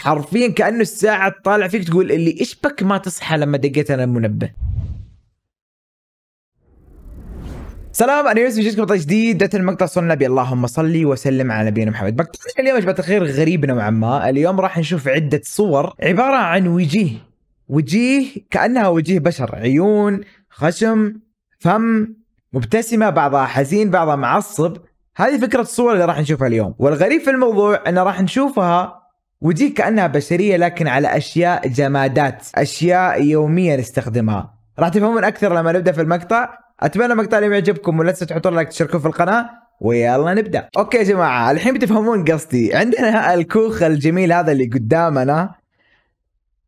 حرفيا كانه الساعه تطالع فيك تقول اللي ايش بك ما تصحى لما دقيت انا المنبه سلام انا يوسف جيتكم مقطع جديد المقطع صرنا نبي اللهم صلي وسلم على نبينا محمد مقطعنا اليوم يا جماعه الخير غريب نوعا ما اليوم راح نشوف عده صور عباره عن وجيه وجيه كانها وجيه بشر عيون خشم فم مبتسمه بعضها حزين بعضها معصب هذه فكره الصور اللي راح نشوفها اليوم والغريب في الموضوع ان راح نشوفها ودي كانها بشريه لكن على اشياء جمادات اشياء يوميه نستخدمها راح تفهمون اكثر لما نبدا في المقطع اتمنى المقطع اليوم يعجبكم ولا تنسوا تحطون لايك تشتركون في القناه ويلا نبدا اوكي يا جماعه الحين بتفهمون قصدي عندنا الكوخ الجميل هذا اللي قدامنا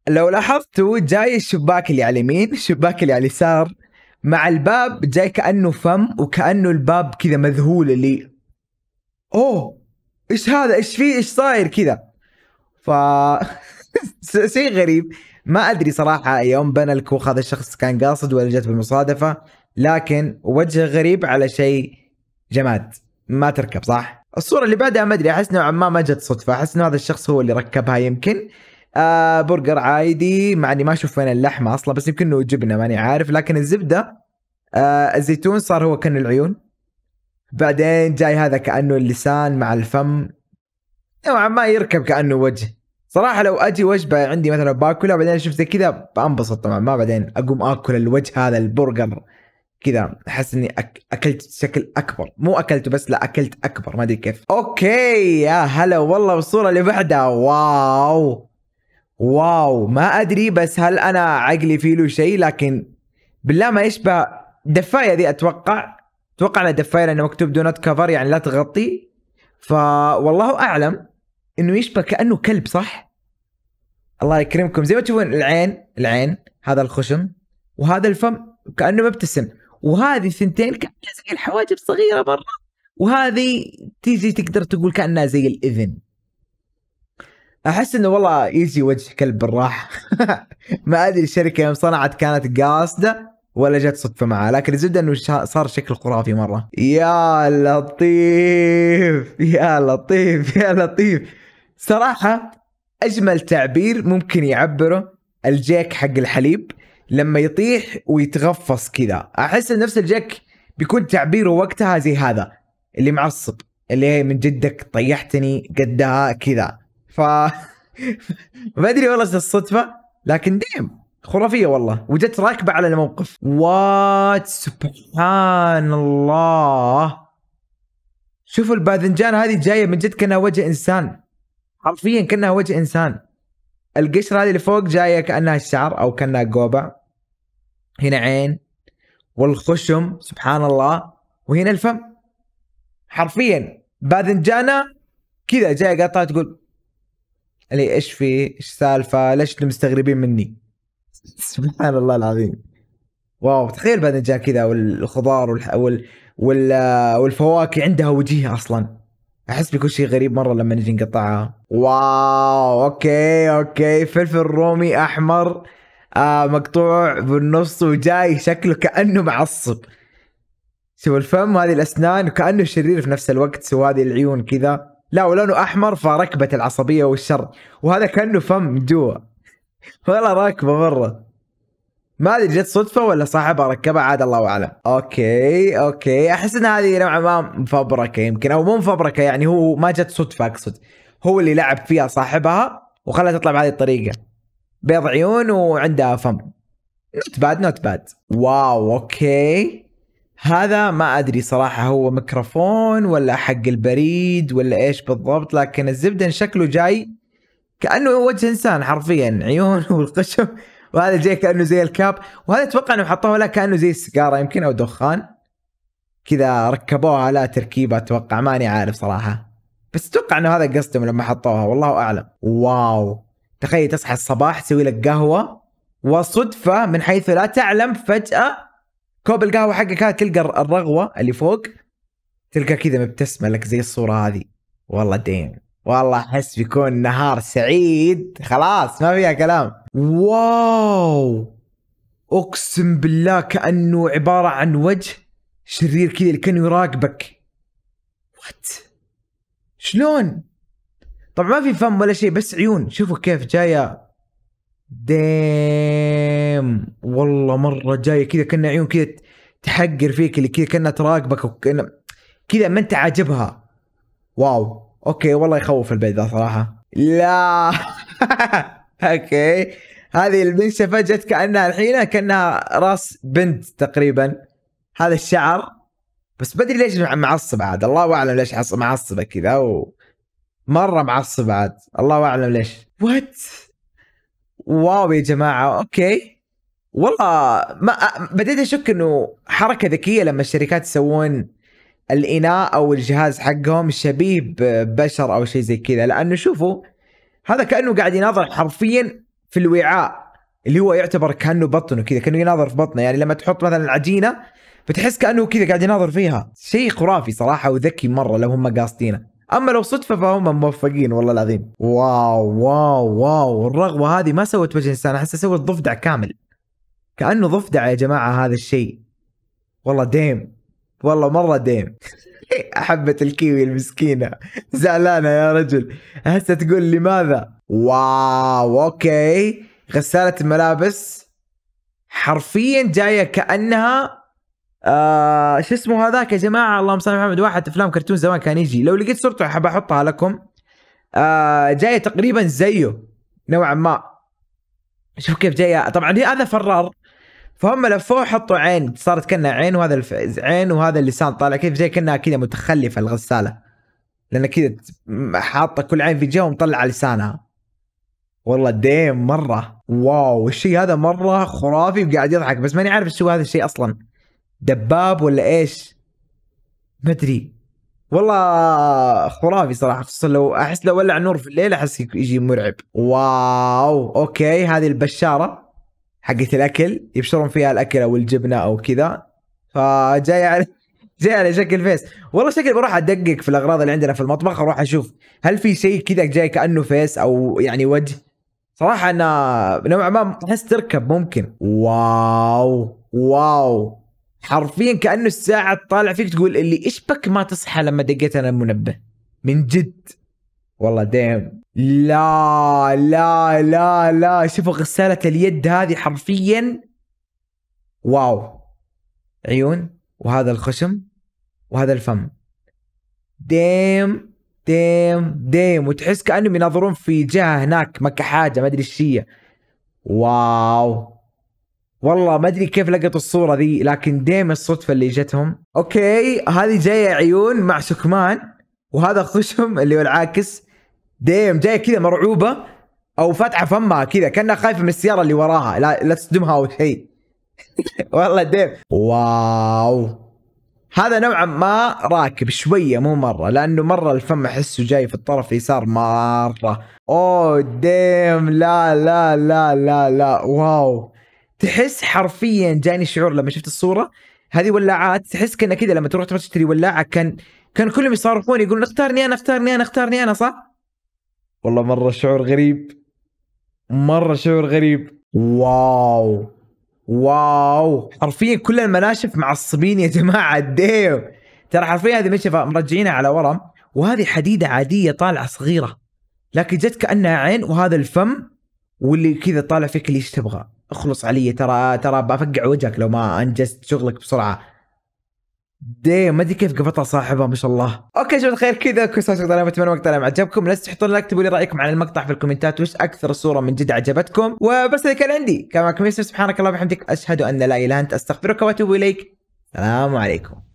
لو لاحظتوا جاي الشباك اللي على اليمين الشباك اللي على اليسار مع الباب جاي كانه فم وكانه الباب كذا مذهول اللي اوه ايش هذا ايش فيه ايش صاير كذا ف شيء غريب ما ادري صراحه يوم بنى الكوخ هذا الشخص كان قاصد ولا جت بالمصادفه لكن وجه غريب على شيء جماد ما تركب صح؟ الصوره اللي بعدها ما ادري احس نوعا ما ما جت صدفه احس انه هذا الشخص هو اللي ركبها يمكن آه برجر عادي مع اني ما اشوف وين اللحمه اصلا بس يمكن انه جبنه ماني عارف لكن الزبده آه الزيتون صار هو كان العيون بعدين جاي هذا كانه اللسان مع الفم نوعا ما يركب كانه وجه صراحه لو اجي وجبه عندي مثلا باكلها بعدين اشوف زي كذا بنبسط طبعا ما بعدين اقوم اكل الوجه هذا البرجر كذا احس اني أك... اكلت بشكل اكبر مو اكلته بس لا اكلت اكبر ما ادري كيف اوكي يا هلا والله والصوره اللي بعدها واو واو ما ادري بس هل انا عقلي فيه له شيء لكن بالله ما يشبه دفايه ذي اتوقع اتوقع انها دفايه لانه مكتوب دونت كفر يعني لا تغطي فوالله اعلم انه يشبه كانه كلب صح؟ الله يكرمكم زي ما تشوفون العين العين هذا الخشم وهذا الفم كانه مبتسم وهذه الثنتين كانها زي الحواجب صغيره مره وهذه تيجي تقدر تقول كانها زي الاذن احس انه والله يجي وجه كلب بالراحه ما ادري الشركه يوم صنعت كانت قاصده ولا جت صدفه معاه لكن الزبده انه صار شكل خرافي مره يا لطيف يا لطيف يا لطيف صراحه اجمل تعبير ممكن يعبره الجيك حق الحليب لما يطيح ويتغفص كذا احس نفس الجيك بيكون تعبيره وقتها زي هذا اللي معصب اللي هي من جدك طيحتني قدها كذا ف ما ادري والله الصدفه لكن ديم خرافيه والله وجت راكبه على الموقف وات سبحان الله شوفوا الباذنجان هذه جايه من جد كانها وجه انسان حرفيا كانها وجه انسان القشره هذه اللي فوق جايه كانها الشعر او كانها قوبع هنا عين والخشم سبحان الله وهنا الفم حرفيا باذنجانه كذا جايه قاطعه تقول اللي ايش في ايش سالفه ليش مستغربين مني سبحان الله العظيم واو تخيل بعدين جاء كذا والخضار والح... وال... وال... والفواكه عندها وجيه اصلا احس بكل شيء غريب مره لما نجي نقطعها واو اوكي اوكي فلفل رومي احمر آه مقطوع بالنص وجاي شكله كانه معصب سوى الفم هذه الاسنان وكانه شرير في نفس الوقت سوى هذه العيون كذا لا ولونه احمر فركبه العصبيه والشر وهذا كانه فم من جوا والله راكبه مره ما ادري جت صدفه ولا صاحبها ركبها عاد الله اعلم اوكي اوكي احس ان هذه نوعا ما مفبركه يمكن او مو مفبركه يعني هو ما جت صدفه اقصد هو اللي لعب فيها صاحبها وخلاها تطلع بهذه الطريقه بيض عيون وعندها فم نوت باد نوت باد واو اوكي هذا ما ادري صراحه هو ميكروفون ولا حق البريد ولا ايش بالضبط لكن الزبده شكله جاي كانه وجه انسان حرفيا عيون والقشم وهذا جاي كانه زي الكاب وهذا اتوقع انه حطوه له كانه زي السيجاره يمكن او دخان كذا ركبوها على تركيبه اتوقع ماني عارف صراحه بس اتوقع انه هذا قصدهم لما حطوها والله اعلم واو تخيل تصحى الصباح تسوي لك قهوه وصدفه من حيث لا تعلم فجاه كوب القهوه حقك هذا تلقى الرغوه اللي فوق تلقى كذا مبتسمه لك زي الصوره هذه والله دين والله احس بيكون نهار سعيد خلاص ما فيها كلام واو اقسم بالله كانه عباره عن وجه شرير كذا اللي كان يراقبك وات شلون طبعا ما في فم ولا شيء بس عيون شوفوا كيف جايه ديم والله مره جايه كذا كنا عيون كذا تحقر فيك اللي كذا كانها تراقبك وكنا كذا ما انت عاجبها واو اوكي والله يخوف البيت ذا صراحه لا اوكي هذه البنت فجت كأنها الحين كأنها راس بنت تقريبا هذا الشعر بس بدري ليش معصب عاد الله أعلم ليش معصبة كذا و... مرة معصب عاد الله أعلم ليش وات واو يا جماعة أوكي والله ما بديت أشك إنه حركة ذكية لما الشركات يسوون الاناء او الجهاز حقهم شبيه ببشر او شيء زي كذا لانه شوفوا هذا كانه قاعد يناظر حرفيا في الوعاء اللي هو يعتبر كانه بطنه كذا كانه يناظر في بطنه يعني لما تحط مثلا العجينه بتحس كانه كذا قاعد يناظر فيها شيء خرافي صراحه وذكي مره لو هم قاصدينه اما لو صدفه فهم موفقين والله العظيم واو واو واو الرغوه هذه ما سوت وجه انسان احسها سوت ضفدع كامل كانه ضفدع يا جماعه هذا الشيء والله ديم والله مره ديم حبة الكيوي المسكينة زعلانة يا رجل هسه تقول لماذا واو اوكي غسالة الملابس حرفيا جاية كأنها آه شو اسمه هذاك يا جماعة اللهم صل على محمد واحد افلام كرتون زمان كان يجي لو لقيت صورته حاب احطها لكم آه جاية تقريبا زيه نوعا ما شوف كيف جاية طبعا هذا فرار فهم لفوه حطوا عين صارت كانها عين وهذا الف... عين وهذا اللسان طالع كذا زي كانها كذا متخلفه الغساله لان كذا حاطه كل عين في جهه ومطلعه لسانها والله ديم مره واو الشيء هذا مره خرافي وقاعد يضحك بس ماني عارف شو هذا الشيء اصلا دباب ولا ايش مدري والله خرافي صراحه خصوصا لو احس لو ولع نور في الليل احس يجي مرعب واو اوكي هذه البشاره حقت الاكل يبشرون فيها الاكل او الجبنه او كذا فجاي على جاي على شكل فيس والله شكل بروح ادقق في الاغراض اللي عندنا في المطبخ اروح اشوف هل في شيء كذا جاي كانه فيس او يعني وجه صراحه انا نوعا ما احس تركب ممكن واو واو حرفيا كانه الساعه تطالع فيك تقول اللي ايش بك ما تصحى لما دقيت انا المنبه من جد والله دايم لا لا لا لا شوفوا غسالة اليد هذه حرفيا واو عيون وهذا الخشم وهذا الفم ديم ديم ديم وتحس كانهم يناظرون في جهه هناك مكه حاجه ما ادري ايش هي واو والله ما ادري كيف لقطوا الصوره ذي لكن ديم الصدفه اللي جتهم اوكي هذه جايه عيون مع سكمان وهذا خشم اللي هو العاكس ديم جايه كذا مرعوبه او فاتحه فمها كذا كانها خايفه من السياره اللي وراها لا, لا تصدمها او شيء والله ديم واو هذا نوعا ما راكب شويه مو مره لانه مره الفم احسه جاي في الطرف اليسار مره اوه ديم لا لا لا لا لا واو تحس حرفيا جاني شعور لما شفت الصوره هذه ولاعات تحس كأنه كذا لما تروح تشتري ولاعه كان كان كلهم يصارخون يقولون اختارني انا اختارني انا اختارني انا صح؟ والله مره شعور غريب مره شعور غريب واو واو حرفيا كل المناشف معصبين يا جماعه ديو ترى حرفيا هذه مشفى مرجعينها على ورا وهذه حديده عاديه طالعه صغيره لكن جت كانها عين وهذا الفم واللي كذا طالع فيك اللي ايش تبغى اخلص علي ترى ترى بفقع وجهك لو ما انجزت شغلك بسرعه دي ما ادري كيف قفطها صاحبها ما شاء الله اوكي شباب الخير كذا كل سنه وانتم اتمنى المقطع عجبكم لا تحطون لايك تبوا لي رايكم على المقطع في الكومنتات وش اكثر صوره من جد عجبتكم وبس هذا كان عندي كان معكم سبحانك اللهم وبحمدك اشهد ان لا اله الا انت استغفرك واتوب اليك السلام عليكم